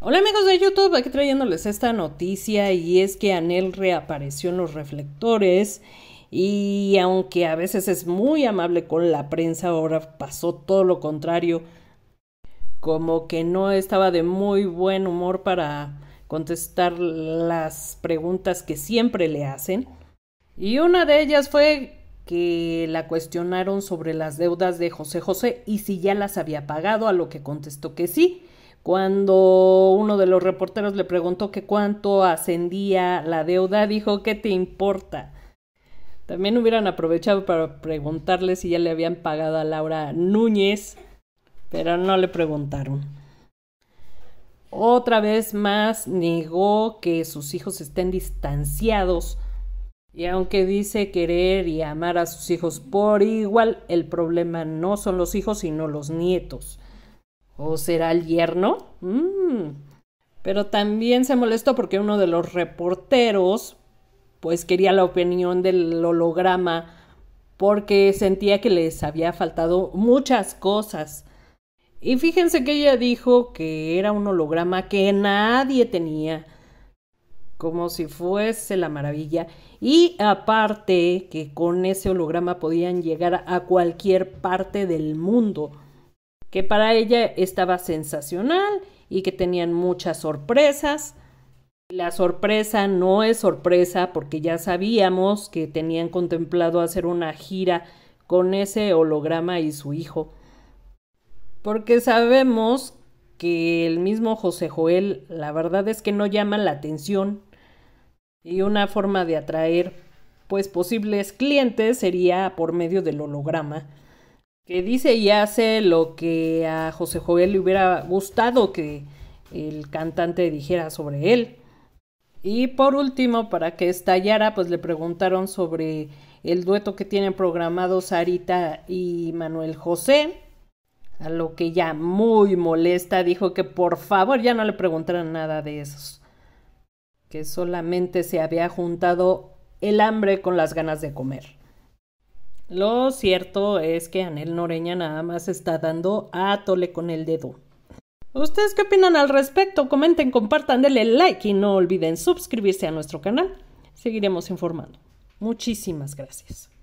Hola amigos de YouTube, aquí trayéndoles esta noticia y es que Anel reapareció en los reflectores y aunque a veces es muy amable con la prensa, ahora pasó todo lo contrario, como que no estaba de muy buen humor para contestar las preguntas que siempre le hacen. Y una de ellas fue que la cuestionaron sobre las deudas de José José y si ya las había pagado, a lo que contestó que sí. Cuando uno de los reporteros le preguntó que cuánto ascendía la deuda, dijo, ¿qué te importa? También hubieran aprovechado para preguntarle si ya le habían pagado a Laura Núñez, pero no le preguntaron. Otra vez más negó que sus hijos estén distanciados y aunque dice querer y amar a sus hijos por igual, el problema no son los hijos sino los nietos. ¿O será el yerno? Mm. Pero también se molestó porque uno de los reporteros, pues quería la opinión del holograma porque sentía que les había faltado muchas cosas. Y fíjense que ella dijo que era un holograma que nadie tenía, como si fuese la maravilla. Y aparte que con ese holograma podían llegar a cualquier parte del mundo que para ella estaba sensacional y que tenían muchas sorpresas. La sorpresa no es sorpresa porque ya sabíamos que tenían contemplado hacer una gira con ese holograma y su hijo. Porque sabemos que el mismo José Joel, la verdad es que no llama la atención. Y una forma de atraer, pues, posibles clientes sería por medio del holograma que dice y hace lo que a José Joel le hubiera gustado que el cantante dijera sobre él. Y por último, para que estallara, pues le preguntaron sobre el dueto que tienen programado Sarita y Manuel José, a lo que ya muy molesta dijo que por favor ya no le preguntaran nada de esos, que solamente se había juntado el hambre con las ganas de comer. Lo cierto es que Anel Noreña nada más está dando a tole con el dedo. ¿Ustedes qué opinan al respecto? Comenten, compartan, denle like y no olviden suscribirse a nuestro canal. Seguiremos informando. Muchísimas gracias.